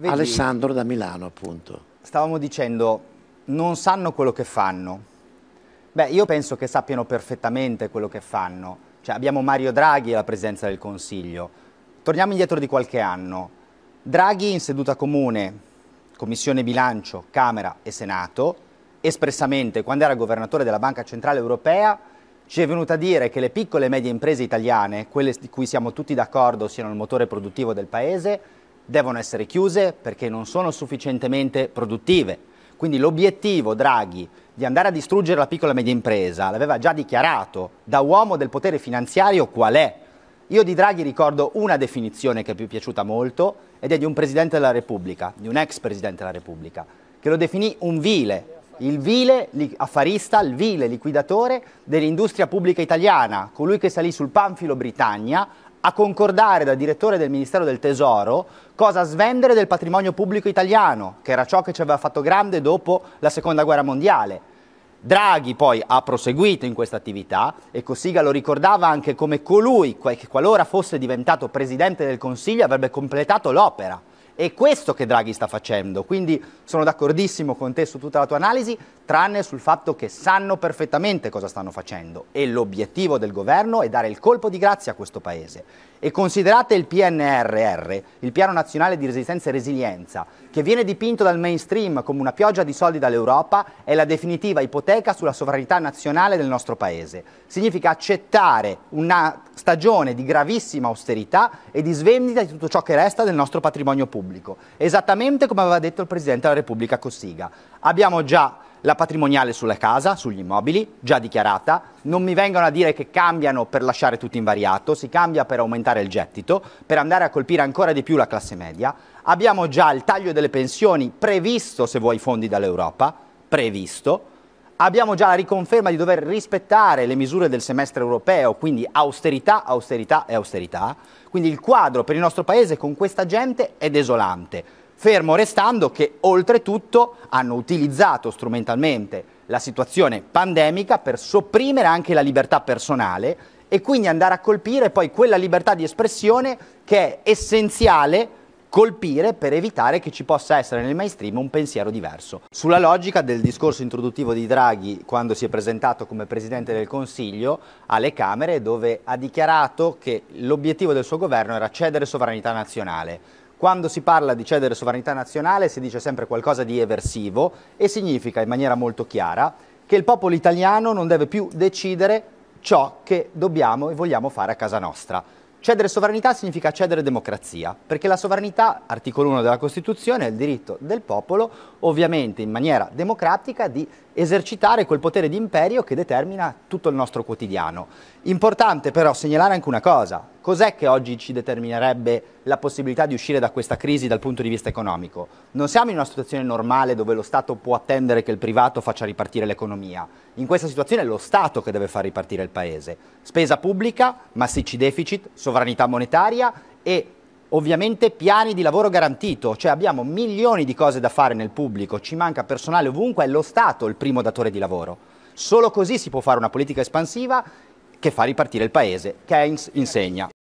Vedi, Alessandro da Milano appunto. Stavamo dicendo, non sanno quello che fanno. Beh, io penso che sappiano perfettamente quello che fanno. Cioè, abbiamo Mario Draghi alla presenza del Consiglio. Torniamo indietro di qualche anno. Draghi in seduta comune, Commissione Bilancio, Camera e Senato, espressamente quando era governatore della Banca Centrale Europea, ci è venuto a dire che le piccole e medie imprese italiane, quelle di cui siamo tutti d'accordo siano il motore produttivo del Paese, devono essere chiuse perché non sono sufficientemente produttive. Quindi l'obiettivo Draghi di andare a distruggere la piccola e media impresa l'aveva già dichiarato da uomo del potere finanziario qual è? Io di Draghi ricordo una definizione che è più piaciuta molto ed è di un Presidente della Repubblica, di un ex Presidente della Repubblica, che lo definì un vile, il vile affarista, il vile liquidatore dell'industria pubblica italiana, colui che salì sul panfilo Britannia a concordare da direttore del Ministero del Tesoro cosa svendere del patrimonio pubblico italiano, che era ciò che ci aveva fatto grande dopo la Seconda Guerra Mondiale. Draghi poi ha proseguito in questa attività e Cossiga lo ricordava anche come colui che qualora fosse diventato Presidente del Consiglio avrebbe completato l'opera. È questo che Draghi sta facendo, quindi sono d'accordissimo con te su tutta la tua analisi, tranne sul fatto che sanno perfettamente cosa stanno facendo e l'obiettivo del governo è dare il colpo di grazia a questo Paese. E considerate il PNRR, il Piano Nazionale di Resistenza e Resilienza, che viene dipinto dal mainstream come una pioggia di soldi dall'Europa, è la definitiva ipoteca sulla sovranità nazionale del nostro Paese. Significa accettare una stagione di gravissima austerità e di svendita di tutto ciò che resta del nostro patrimonio pubblico pubblico, esattamente come aveva detto il Presidente della Repubblica Cossiga. Abbiamo già la patrimoniale sulla casa, sugli immobili, già dichiarata, non mi vengono a dire che cambiano per lasciare tutto invariato, si cambia per aumentare il gettito, per andare a colpire ancora di più la classe media, abbiamo già il taglio delle pensioni previsto se vuoi i fondi dall'Europa, previsto, Abbiamo già la riconferma di dover rispettare le misure del semestre europeo, quindi austerità, austerità e austerità. Quindi il quadro per il nostro Paese con questa gente è desolante, fermo restando che oltretutto hanno utilizzato strumentalmente la situazione pandemica per sopprimere anche la libertà personale e quindi andare a colpire poi quella libertà di espressione che è essenziale colpire per evitare che ci possa essere nel mainstream un pensiero diverso. Sulla logica del discorso introduttivo di Draghi quando si è presentato come Presidente del Consiglio alle Camere dove ha dichiarato che l'obiettivo del suo governo era cedere sovranità nazionale. Quando si parla di cedere sovranità nazionale si dice sempre qualcosa di eversivo e significa in maniera molto chiara che il popolo italiano non deve più decidere ciò che dobbiamo e vogliamo fare a casa nostra. Cedere sovranità significa cedere democrazia, perché la sovranità, articolo 1 della Costituzione, è il diritto del popolo, ovviamente in maniera democratica, di esercitare quel potere di imperio che determina tutto il nostro quotidiano. Importante però segnalare anche una cosa, Cos'è che oggi ci determinerebbe la possibilità di uscire da questa crisi dal punto di vista economico? Non siamo in una situazione normale dove lo Stato può attendere che il privato faccia ripartire l'economia. In questa situazione è lo Stato che deve far ripartire il Paese. Spesa pubblica, massicci deficit, sovranità monetaria e ovviamente piani di lavoro garantito, cioè abbiamo milioni di cose da fare nel pubblico, ci manca personale ovunque, è lo Stato il primo datore di lavoro. Solo così si può fare una politica espansiva che fa ripartire il Paese. Keynes insegna.